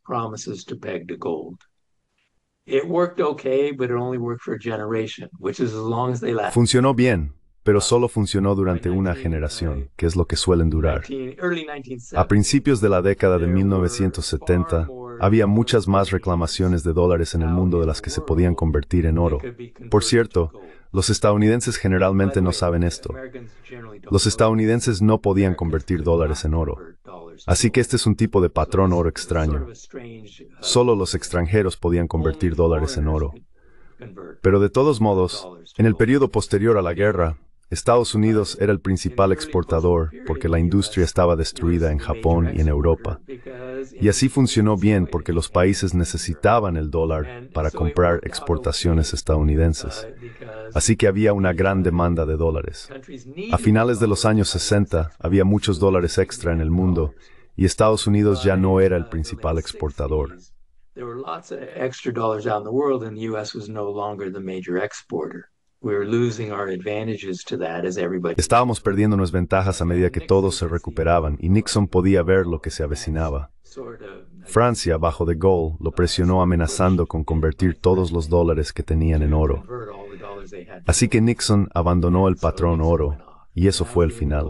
Funcionó bien, pero solo funcionó durante una generación, que es lo que suelen durar. A principios de la década de 1970, había muchas más reclamaciones de dólares en el mundo de las que se podían convertir en oro. Por cierto, los estadounidenses generalmente no saben esto. Los estadounidenses no podían convertir dólares en oro. Así que este es un tipo de patrón oro extraño. Solo los extranjeros podían convertir dólares en oro. Pero de todos modos, en el periodo posterior a la guerra, Estados Unidos era el principal exportador porque la industria estaba destruida en Japón y en Europa. Y así funcionó bien porque los países necesitaban el dólar para comprar exportaciones uh, estadounidenses. Así que había una gran demanda de dólares. A finales de los años 60 había muchos dólares extra en el mundo y Estados Unidos ya no era el principal exportador. extra no longer Estábamos perdiendo nuestras ventajas a medida que todos se recuperaban y Nixon podía ver lo que se avecinaba. Francia, bajo de Gaulle, lo presionó amenazando con convertir todos los dólares que tenían en oro. Así que Nixon abandonó el patrón oro y eso fue el final.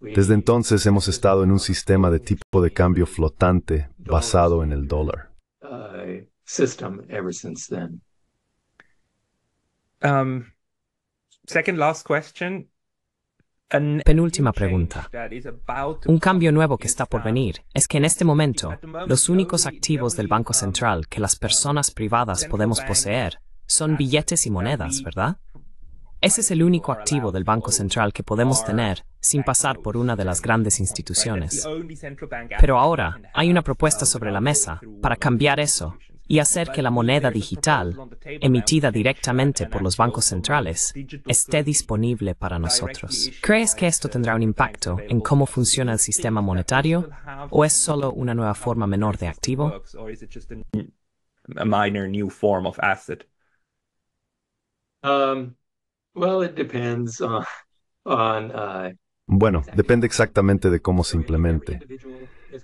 Desde entonces hemos estado en un sistema de tipo de cambio flotante basado en el dólar. Uh, Um, Penúltima pregunta. Un cambio nuevo que está por venir es que en este momento los únicos activos del Banco Central que las personas privadas podemos poseer son billetes y monedas, ¿verdad? Ese es el único activo del Banco Central que podemos tener sin pasar por una de las grandes instituciones. Pero ahora hay una propuesta sobre uh, la mesa para cambiar eso y hacer que la moneda digital, emitida directamente por los bancos centrales, esté disponible para nosotros. ¿Crees que esto tendrá un impacto en cómo funciona el sistema monetario o es solo una nueva forma menor de activo? Bueno, depende exactamente de cómo se implemente.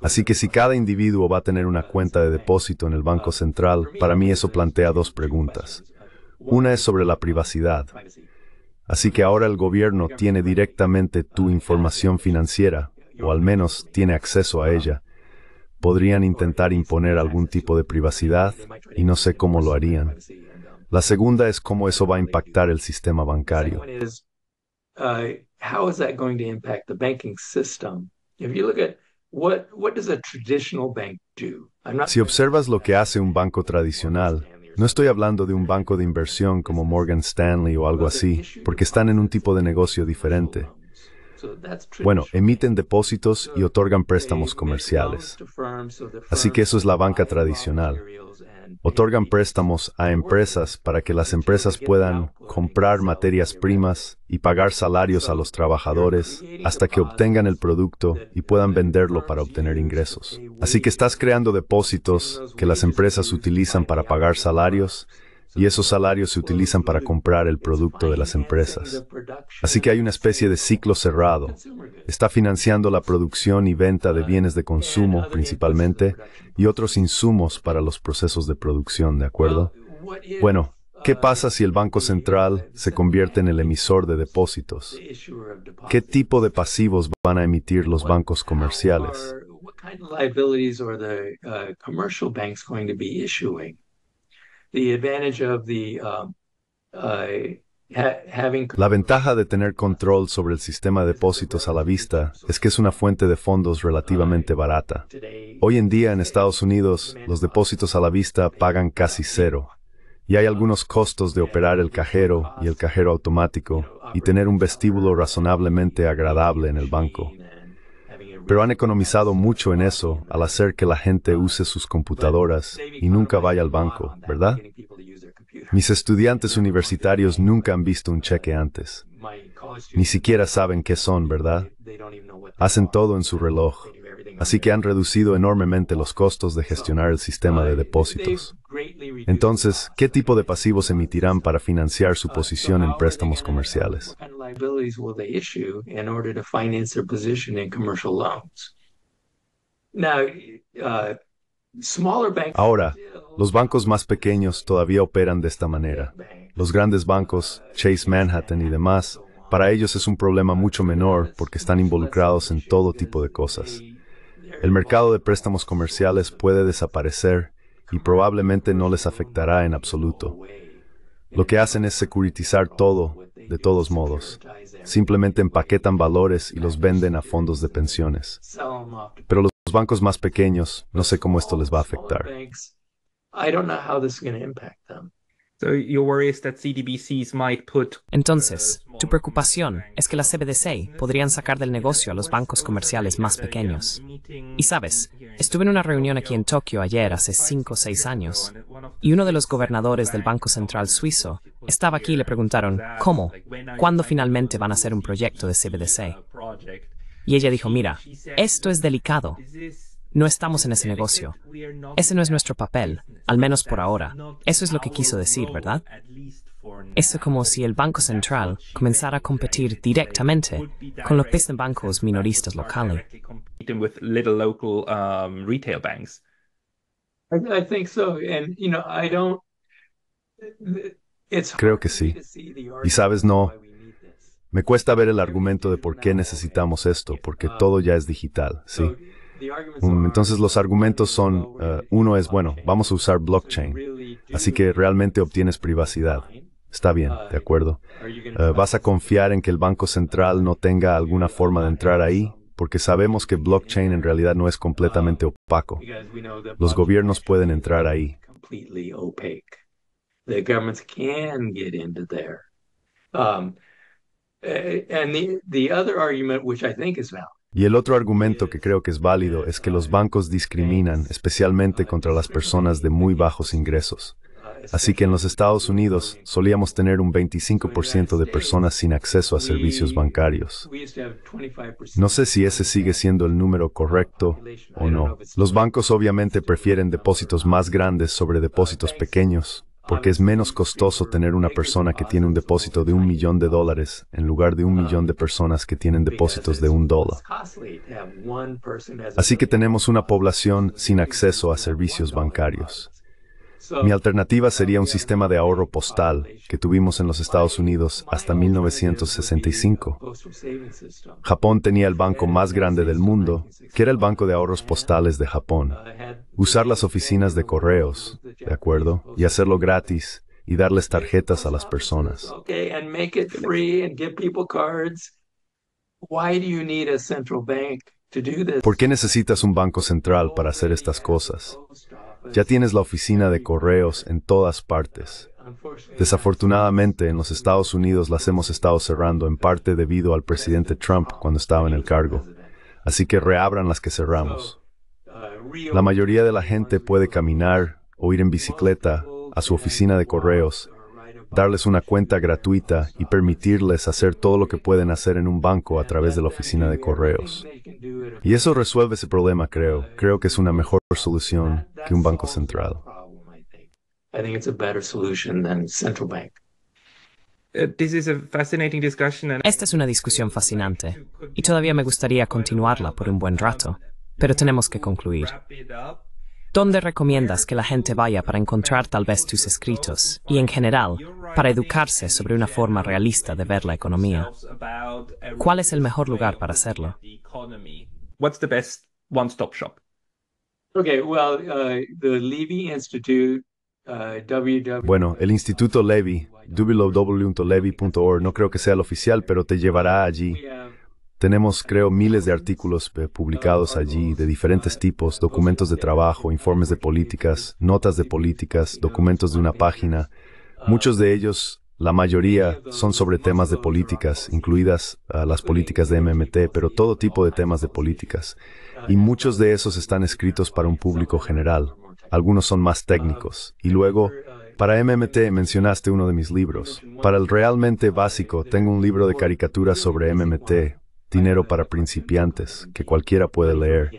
Así que si cada individuo va a tener una cuenta de depósito en el Banco Central, para mí eso plantea dos preguntas. Una es sobre la privacidad. Así que ahora el gobierno tiene directamente tu información financiera, o al menos tiene acceso a ella. Podrían intentar imponer algún tipo de privacidad y no sé cómo lo harían. La segunda es cómo eso va a impactar el sistema bancario. Si observas lo que hace un banco tradicional, no estoy hablando de un banco de inversión como Morgan Stanley o algo así, porque están en un tipo de negocio diferente. Bueno, emiten depósitos y otorgan préstamos comerciales. Así que eso es la banca tradicional. Otorgan préstamos a empresas para que las empresas puedan comprar materias primas y pagar salarios a los trabajadores hasta que obtengan el producto y puedan venderlo para obtener ingresos. Así que estás creando depósitos que las empresas utilizan para pagar salarios y esos salarios se utilizan para comprar el producto de las empresas. Así que hay una especie de ciclo cerrado. Está financiando la producción y venta de bienes de consumo principalmente y otros insumos para los procesos de producción, ¿de acuerdo? Bueno, ¿Qué pasa si el Banco Central se convierte en el emisor de depósitos? ¿Qué tipo de pasivos van a emitir los bancos comerciales? Um, uh, la ventaja de tener control sobre el sistema de depósitos a la vista es que es una fuente de fondos relativamente barata. Hoy en día en Estados Unidos los depósitos a la vista pagan casi cero y hay algunos costos de operar el cajero y el cajero automático y tener un vestíbulo razonablemente agradable en el banco pero han economizado mucho en eso al hacer que la gente use sus computadoras y nunca vaya al banco, ¿verdad? Mis estudiantes universitarios nunca han visto un cheque antes. Ni siquiera saben qué son, ¿verdad? Hacen todo en su reloj. Así que han reducido enormemente los costos de gestionar el sistema de depósitos. Entonces, ¿qué tipo de pasivos emitirán para financiar su posición en préstamos comerciales? Ahora, los bancos más pequeños todavía operan de esta manera. Los grandes bancos, Chase Manhattan y demás, para ellos es un problema mucho menor porque están involucrados en todo tipo de cosas. El mercado de préstamos comerciales puede desaparecer y probablemente no les afectará en absoluto. Lo que hacen es securitizar todo, de todos modos. Simplemente empaquetan valores y los venden a fondos de pensiones. Pero los bancos más pequeños, no sé cómo esto les va a afectar. Entonces, uh, tu preocupación es que las CBDC podrían sacar del negocio a los bancos comerciales más pequeños. Y sabes, estuve en una reunión aquí en Tokio ayer hace cinco o seis años, y uno de los gobernadores del Banco Central Suizo estaba aquí y le preguntaron, ¿cómo? ¿Cuándo finalmente van a hacer un proyecto de CBDC? Y ella dijo, mira, esto es delicado. No estamos en ese negocio. Ese no es nuestro papel, al menos por ahora. Eso es lo que quiso decir, ¿verdad? Eso es como si el Banco Central comenzara a competir directamente con los bancos minoristas locales. Um, Creo que sí. Y sabes, no, me cuesta ver el argumento de por qué necesitamos esto, porque um, todo ya es digital, ¿sí? Um, entonces los argumentos son, eh, uno es, bueno, vamos a usar blockchain, así que realmente obtienes privacidad. Está bien, uh, de acuerdo. Eh, ¿Vas a confiar en que el Banco Central no tenga alguna forma de entrar ahí? Porque sabemos que blockchain en realidad no es completamente uh, opaco. Los gobiernos pueden entrar ahí. Um, which I think y el otro argumento que creo que es válido es que los bancos discriminan especialmente contra las personas de muy bajos ingresos. Así que en los Estados Unidos solíamos tener un 25% de personas sin acceso a servicios bancarios. No sé si ese sigue siendo el número correcto o no. Los bancos obviamente prefieren depósitos más grandes sobre depósitos pequeños, porque es menos costoso tener una persona que tiene un depósito de un millón de dólares en lugar de un millón de personas que tienen depósitos de un dólar. Así que tenemos una población sin acceso a servicios bancarios. Mi alternativa sería un sistema de ahorro postal que tuvimos en los Estados Unidos hasta 1965. Japón tenía el banco más grande del mundo, que era el Banco de Ahorros Postales de Japón. Usar las oficinas de correos, ¿de acuerdo? Y hacerlo gratis y darles tarjetas a las personas. ¿Por qué necesitas un banco central para hacer estas cosas? Ya tienes la oficina de correos en todas partes. Desafortunadamente, en los Estados Unidos las hemos estado cerrando en parte debido al presidente Trump cuando estaba en el cargo. Así que reabran las que cerramos. La mayoría de la gente puede caminar o ir en bicicleta a su oficina de correos darles una cuenta gratuita y permitirles hacer todo lo que pueden hacer en un banco a través de la oficina de correos. Y eso resuelve ese problema, creo. Creo que es una mejor solución que un banco central. Esta es una discusión fascinante y todavía me gustaría continuarla por un buen rato, pero tenemos que concluir. ¿Dónde recomiendas que la gente vaya para encontrar tal vez tus escritos y en general para educarse sobre una forma realista de ver la economía? ¿Cuál es el mejor lugar para hacerlo? bueno, el Instituto Levy, www.levy.org, no creo que sea el oficial, pero te llevará allí. Tenemos, creo, miles de artículos eh, publicados allí de diferentes tipos, documentos de trabajo, informes de políticas, notas de políticas, documentos de una página. Muchos de ellos, la mayoría, son sobre temas de políticas, incluidas ah, las políticas de MMT, pero todo tipo de temas de políticas. Y muchos de esos están escritos para un público general. Algunos son más técnicos. Y luego, para MMT mencionaste uno de mis libros. Para el realmente básico, tengo un libro de caricaturas sobre MMT, dinero para principiantes que cualquiera puede leer.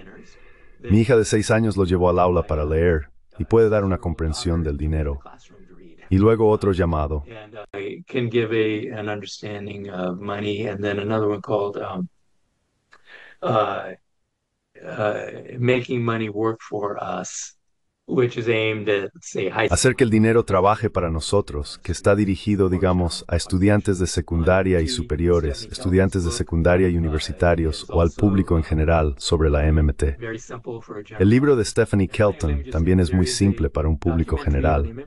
Mi hija de seis años lo llevó al aula para leer y puede dar una comprensión del dinero. Y luego otro llamado. Making money work for us. Hacer que el dinero trabaje para nosotros, que está dirigido, digamos, a estudiantes de secundaria y superiores, estudiantes de secundaria y universitarios o al público en general sobre la MMT. El libro de Stephanie Kelton también es muy simple para un público general.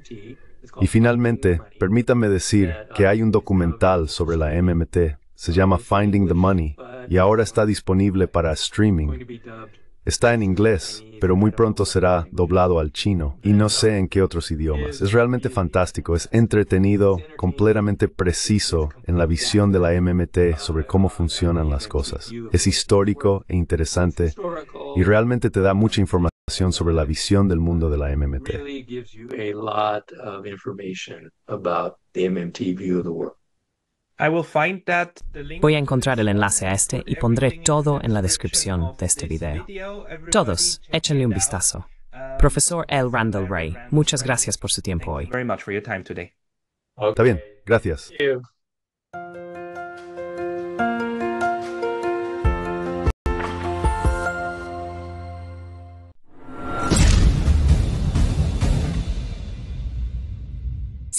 Y finalmente, permítanme decir que hay un uh, documental sobre la MMT, se llama Finding the Money, y ahora está disponible para streaming. Está en inglés, pero muy pronto será doblado al chino y no sé en qué otros idiomas. Es realmente fantástico, es entretenido, completamente preciso en la visión de la MMT sobre cómo funcionan las cosas. Es histórico e interesante y realmente te da mucha información sobre la visión del mundo de la MMT. Voy a encontrar el enlace a este y pondré todo en la descripción de este video. Todos, échenle un vistazo. Um, Profesor L. Randall Ray, muchas gracias por su tiempo hoy. Está bien, gracias.